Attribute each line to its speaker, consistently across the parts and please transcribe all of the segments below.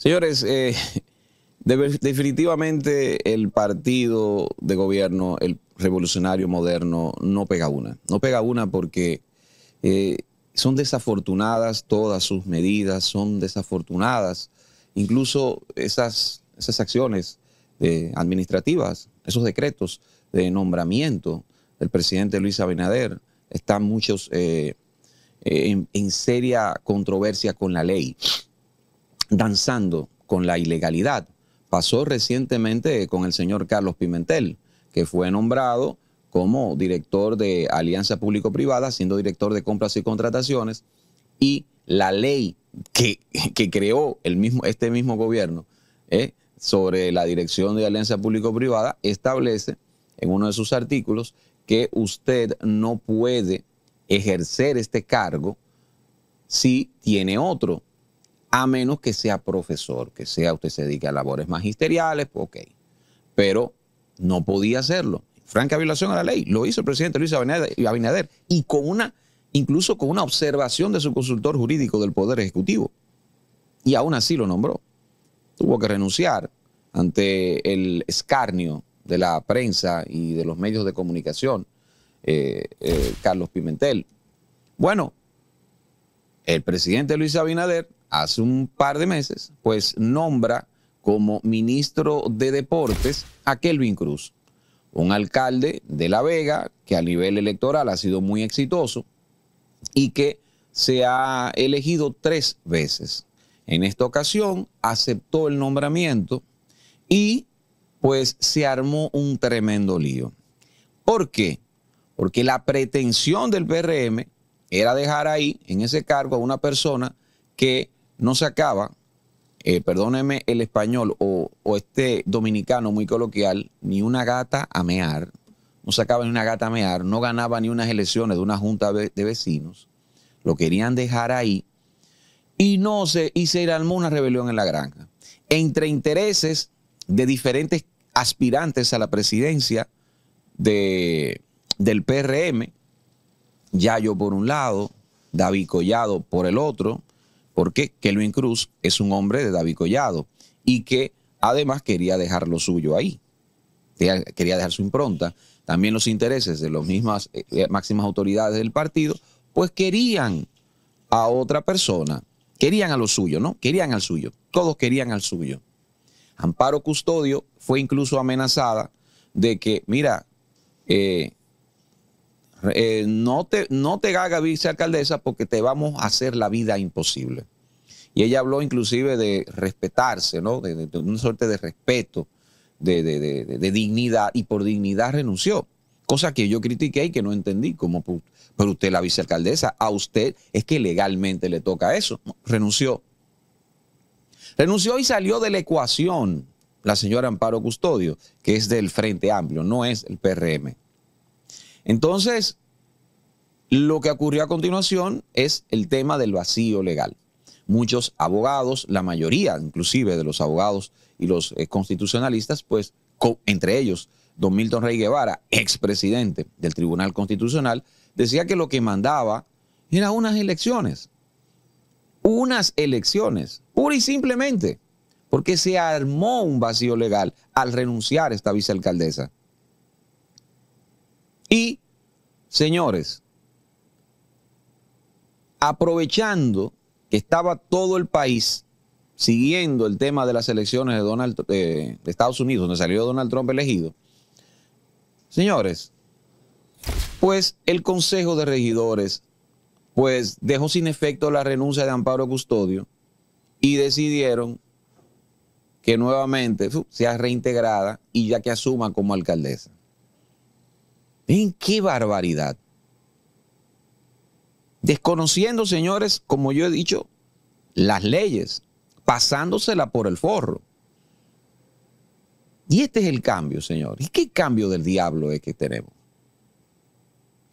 Speaker 1: Señores, eh, definitivamente el partido de gobierno, el revolucionario moderno, no pega una. No pega una porque eh, son desafortunadas todas sus medidas, son desafortunadas incluso esas, esas acciones eh, administrativas, esos decretos de nombramiento del presidente Luis Abinader. Están muchos en, en seria controversia con la ley danzando con la ilegalidad. Pasó recientemente con el señor Carlos Pimentel, que fue nombrado como director de Alianza Público-Privada, siendo director de compras y contrataciones, y la ley que, creó el mismo, este mismo gobierno eh, sobre la dirección de Alianza Público-Privada establece en uno de sus artículos que usted no puede ejercer este cargo si tiene otro a menos que sea profesor, que sea usted se dedique a labores magisteriales, pues, ok. Pero no podía hacerlo. Franca violación a la ley. Lo hizo el presidente Luis Abinader y con una, incluso con una observación de su consultor jurídico del Poder Ejecutivo. Y aún así lo nombró. Tuvo que renunciar ante el escarnio de la prensa y de los medios de comunicación, eh, eh, Carlos Pimentel. Bueno, el presidente Luis Abinader hace un par de meses, pues nombra como ministro de Deportes a Kelvin Cruz, un alcalde de La Vega que a nivel electoral ha sido muy exitoso y que se ha elegido tres veces. En esta ocasión aceptó el nombramiento y pues se armó un tremendo lío. ¿Por qué? Porque la pretensión del PRM era dejar ahí, en ese cargo, a una persona que no se acaba, eh, perdóneme el español o, este dominicano muy coloquial, ni una gata a mear, no se acaba ni una gata a mear, no ganaba ni unas elecciones de una junta de vecinos, lo querían dejar ahí y no se, hizo se armó una rebelión en la granja. Entre intereses de diferentes aspirantes a la presidencia del PRM, Yayo por un lado, David Collado por el otro, porque Kelvin Cruz es un hombre de David Collado y que además quería dejar lo suyo ahí, quería dejar su impronta. También los intereses de las mismas eh, eh, máximas autoridades del partido, pues querían a otra persona, querían a lo suyo, ¿no? Querían al suyo, todos querían al suyo. Amparo Custodio fue incluso amenazada de que, mira, eh, eh, no, te, no te haga vicealcaldesa porque te vamos a hacer la vida imposible. Y ella habló inclusive de respetarse, ¿no? De, una suerte de respeto, de, dignidad, y por dignidad renunció. Cosa que yo critiqué y que no entendí, como, pero usted la vicealcaldesa, a usted es que legalmente le toca eso. renunció. Renunció y salió de la ecuación la señora Amparo Custodio, que es del Frente Amplio, no es el PRM. Entonces, lo que ocurrió a continuación es el tema del vacío legal. Muchos abogados, la mayoría inclusive de los abogados y los eh, constitucionalistas, pues entre ellos don Milton Rey Guevara, expresidente del Tribunal Constitucional, decía que lo que mandaba eran unas elecciones. Unas elecciones, pura y simplemente, porque se armó un vacío legal al renunciar esta vicealcaldesa. Y, señores, aprovechando que estaba todo el país siguiendo el tema de las elecciones de, Donald, eh, Estados Unidos, donde salió Donald Trump elegido, señores, pues el Consejo de Regidores pues dejó sin efecto la renuncia de Amparo Custodio y decidieron que nuevamente sea reintegrada y ya que asuma como alcaldesa. ¿En qué barbaridad? Desconociendo, señores, como yo he dicho, las leyes, pasándosela por el forro. Y este es el cambio, señores. ¿Y qué cambio del diablo es que tenemos?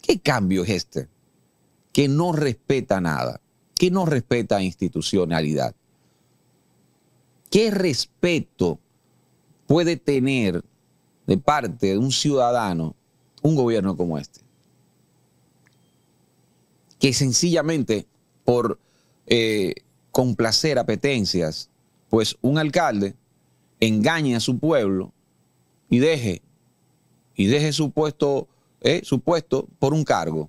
Speaker 1: ¿Qué cambio es este? Que no respeta nada, que no respeta institucionalidad. ¿Qué respeto puede tener de parte de un ciudadano un gobierno como este. Que sencillamente por eh, complacer apetencias, pues un alcalde engañe a su pueblo y deje, y deje su puesto, eh, su puesto por un cargo.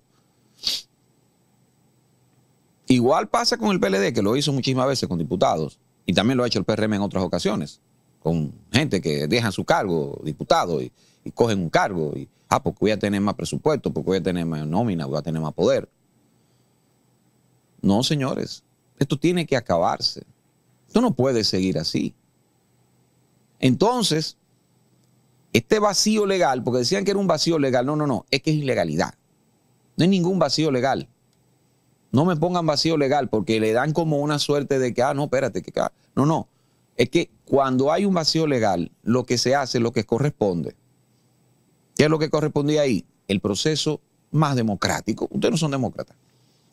Speaker 1: Igual pasa con el PLD, que lo hizo muchísimas veces con diputados, y también lo ha hecho el PRM en otras ocasiones, con gente que deja su cargo, diputado, y, y cogen un cargo, y, Ah, porque voy a tener más presupuesto, porque voy a tener más nómina, voy a tener más poder. No, señores, esto tiene que acabarse. Esto no puede seguir así. Entonces, este vacío legal, porque decían que era un vacío legal, no, no, no, es que es ilegalidad. No hay ningún vacío legal. No me pongan vacío legal porque le dan como una suerte de que, ah, no, espérate, que, no, no. Es que cuando hay un vacío legal, lo que se hace, lo que corresponde, ¿Qué es lo que correspondía ahí? El proceso más democrático. Ustedes no son demócratas.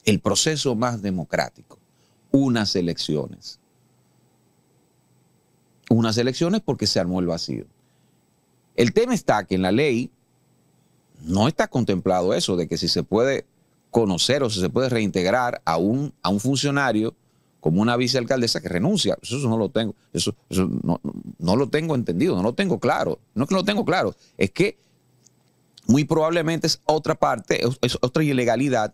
Speaker 1: El proceso más democrático. Unas elecciones. Unas elecciones porque se armó el vacío. El tema está que en la ley no está contemplado eso de que si se puede conocer o si se puede reintegrar a un, a un funcionario como una vicealcaldesa que renuncia. Eso, no lo tengo. Eso, no, lo tengo entendido, no lo tengo claro. No es que no lo tengo claro, es que muy probablemente es otra parte, es otra ilegalidad.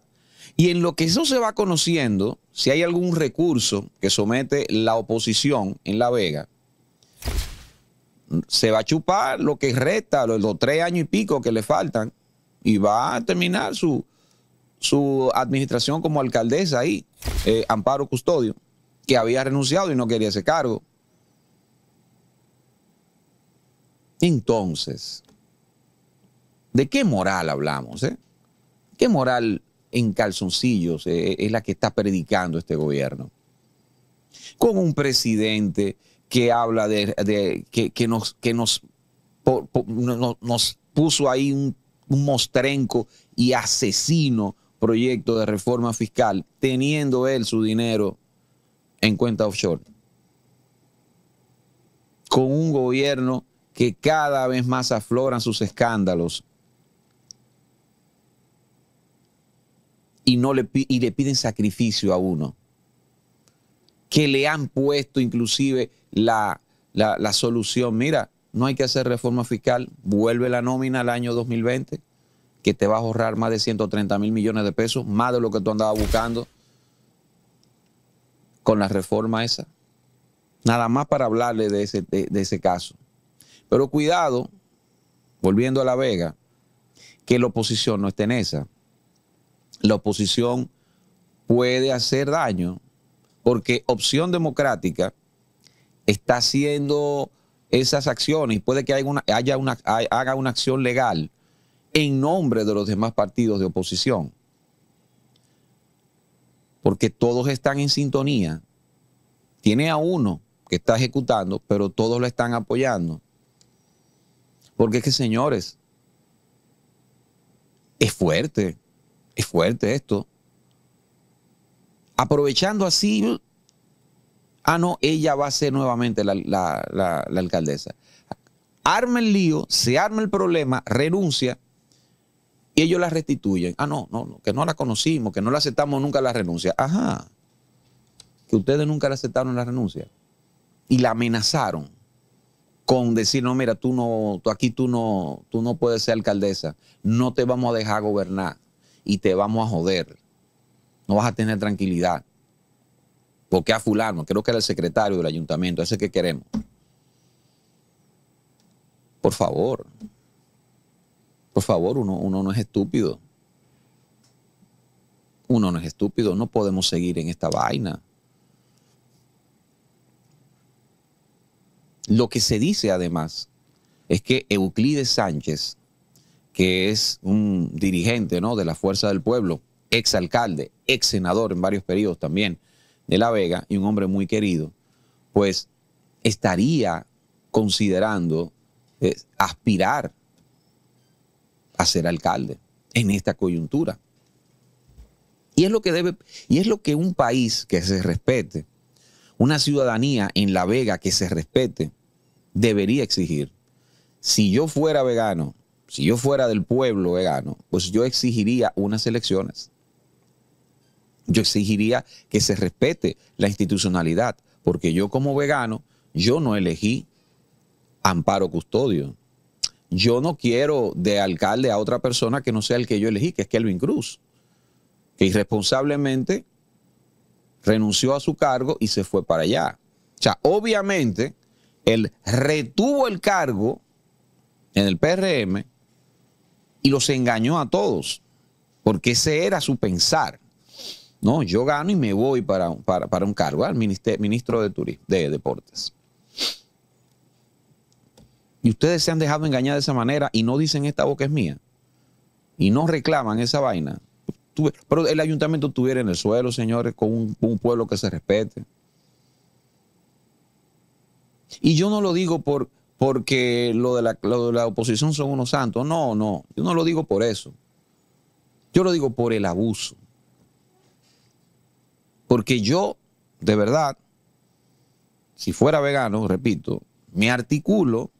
Speaker 1: Y en lo que eso se va conociendo, si hay algún recurso que somete la oposición en La Vega, se va a chupar lo que resta, los, los tres años y pico que le faltan, y va a terminar su, administración como alcaldesa ahí, eh, Amparo Custodio, que había renunciado y no quería ese cargo. Entonces, ¿De qué moral hablamos? Eh? ¿Qué moral en calzoncillos eh, es la que está predicando este gobierno? Con un presidente que habla de, que, nos, que nos, nos puso ahí un, un mostrenco y asesino proyecto de reforma fiscal, teniendo él su dinero en cuenta offshore. Con un gobierno que cada vez más afloran sus escándalos y, no le, le piden sacrificio a uno, que le han puesto inclusive la, solución, mira, no hay que hacer reforma fiscal, vuelve la nómina al año 2020, que te va a ahorrar más de 130 mil millones de pesos, más de lo que tú andabas buscando con la reforma esa. Nada más para hablarle de ese, de, de ese caso. Pero cuidado, volviendo a La Vega, que la oposición no esté en esa la oposición puede hacer daño, porque opción democrática está haciendo esas acciones puede que haya una, haga una acción legal en nombre de los demás partidos de oposición. Porque todos están en sintonía. Tiene a uno que está ejecutando, pero todos lo están apoyando. Porque es que, señores, es fuerte. Es fuerte esto. Aprovechando así, ah, no, ella va a ser nuevamente la, alcaldesa. Arma el lío, se arma el problema, renuncia y ellos la restituyen. Ah, no, no, no, que no la conocimos, que no la aceptamos nunca la renuncia. Ajá, que ustedes nunca la aceptaron la renuncia y la amenazaron con decir, no, mira, tú no, tú aquí tú no, tú no puedes ser alcaldesa, no te vamos a dejar gobernar y te vamos a joder. No vas a tener tranquilidad. Porque a fulano, creo que era el secretario del ayuntamiento, ese que queremos. Por favor, por favor, uno, uno no es estúpido. Uno no es estúpido, no podemos seguir en esta vaina. Lo que se dice además es que Euclides Sánchez que es un dirigente ¿no? de la Fuerza del Pueblo, ex alcalde, ex senador en varios periodos también de La Vega y un hombre muy querido, pues estaría considerando eh, aspirar a ser alcalde en esta coyuntura. Y es lo que debe, y es lo que un país que se respete, una ciudadanía en La Vega que se respete, debería exigir. Si yo fuera vegano si yo fuera del pueblo vegano, pues yo exigiría unas elecciones. Yo exigiría que se respete la institucionalidad, porque yo como vegano, yo no elegí amparo custodio. Yo no quiero de alcalde a otra persona que no sea el que yo elegí, que es Kelvin Cruz, que irresponsablemente renunció a su cargo y se fue para allá. O sea, obviamente, él retuvo el cargo en el PRM y los engañó a todos, porque ese era su pensar. No, yo gano y me voy para, un cargo, al ministro de, turismo, de Deportes. Y ustedes se han dejado engañar de esa manera y no dicen esta boca es mía. Y no reclaman esa vaina. Pero el ayuntamiento estuviera en el suelo, señores, con un, un pueblo que se respete. Y yo no lo digo por, porque lo de, la, oposición son unos santos. No, no, yo no lo digo por eso. Yo lo digo por el abuso. Porque yo, de verdad, si fuera vegano, repito, me articulo,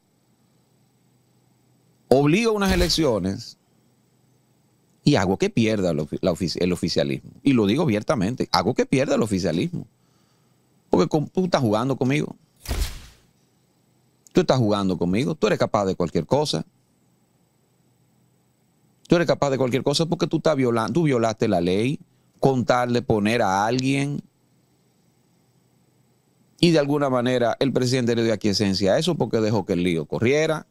Speaker 1: obligo a unas elecciones y hago que pierda el oficialismo. Y lo digo abiertamente, hago que pierda el oficialismo. Porque tú estás jugando conmigo. Tú estás jugando conmigo, tú eres capaz de cualquier cosa. Tú eres capaz de cualquier cosa porque tú, estás violando, tú violaste la ley contarle, poner a alguien. Y de alguna manera el presidente le dio esencia a eso porque dejó que el lío corriera.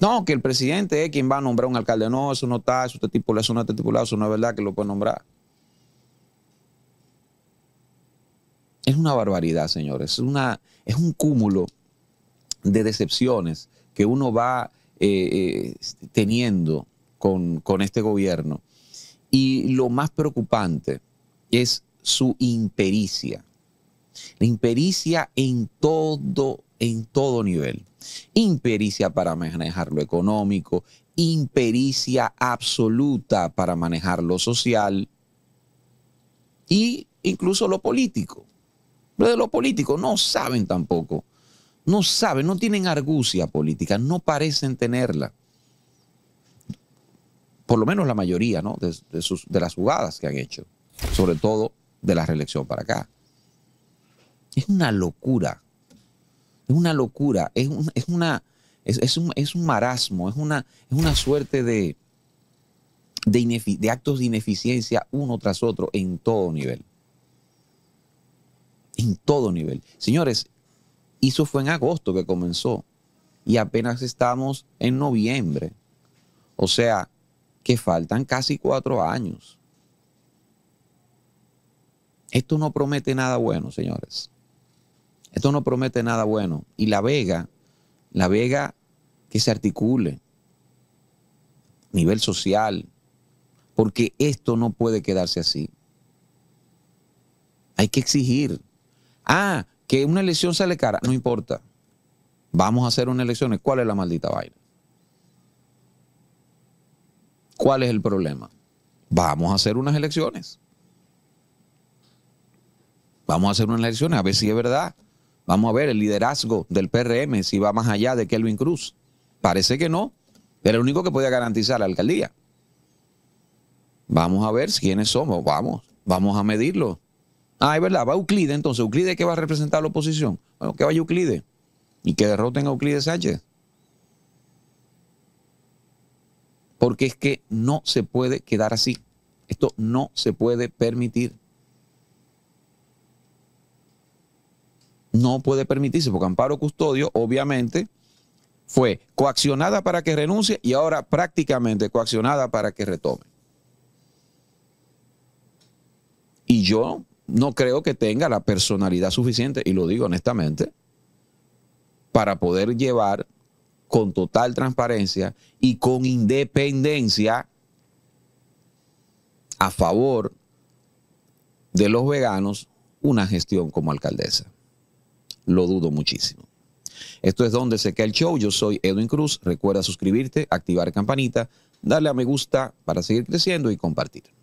Speaker 1: No, que el presidente es quien va a nombrar un alcalde. No, eso no está, eso está tipo eso no está estipulado, eso no es verdad que lo puede nombrar. Es una barbaridad, señores. Es, una, es un cúmulo de decepciones que uno va eh, eh, este, teniendo con, este gobierno. Y lo más preocupante es su impericia. La impericia en todo, en todo nivel. Impericia para manejar lo económico, impericia absoluta para manejar lo social e incluso lo político. Pero de los políticos no saben tampoco. No saben, no tienen argucia política, no parecen tenerla. Por lo menos la mayoría ¿no? de, las jugadas que han hecho, sobre todo de la reelección para acá. Es una locura. Es una locura. Es, un, una. Es, marasmo, es una, una suerte de, de, de actos de ineficiencia uno tras otro en todo nivel en todo nivel. Señores, eso fue en agosto que comenzó y apenas estamos en noviembre. O sea, que faltan casi cuatro años. Esto no promete nada bueno, señores. Esto no promete nada bueno. Y la Vega, la Vega que se articule, nivel social, porque esto no puede quedarse así. Hay que exigir Ah, que una elección sale cara, no importa. Vamos a hacer unas elecciones. ¿Cuál es la maldita vaina? ¿Cuál es el problema? Vamos a hacer unas elecciones. Vamos a hacer unas elecciones, a ver si es verdad. Vamos a ver el liderazgo del PRM, si va más allá de Kelvin Cruz. Parece que no. Era el único que podía garantizar la alcaldía. Vamos a ver quiénes somos. Vamos, vamos a medirlo. Ah, es verdad, va Euclide entonces. ¿Euclide que va a representar a la oposición? Bueno, que vaya Euclide y que derroten a Euclide Sánchez. Porque es que no se puede quedar así. Esto no se puede permitir. No puede permitirse, porque Amparo Custodio, obviamente, fue coaccionada para que renuncie y ahora prácticamente coaccionada para que retome. Y yo no creo que tenga la personalidad suficiente, y lo digo honestamente, para poder llevar con total transparencia y con independencia a favor de los veganos una gestión como alcaldesa. Lo dudo muchísimo. Esto es donde se queda el show. Yo soy Edwin Cruz. Recuerda suscribirte, activar campanita, darle a me gusta para seguir creciendo y compartir.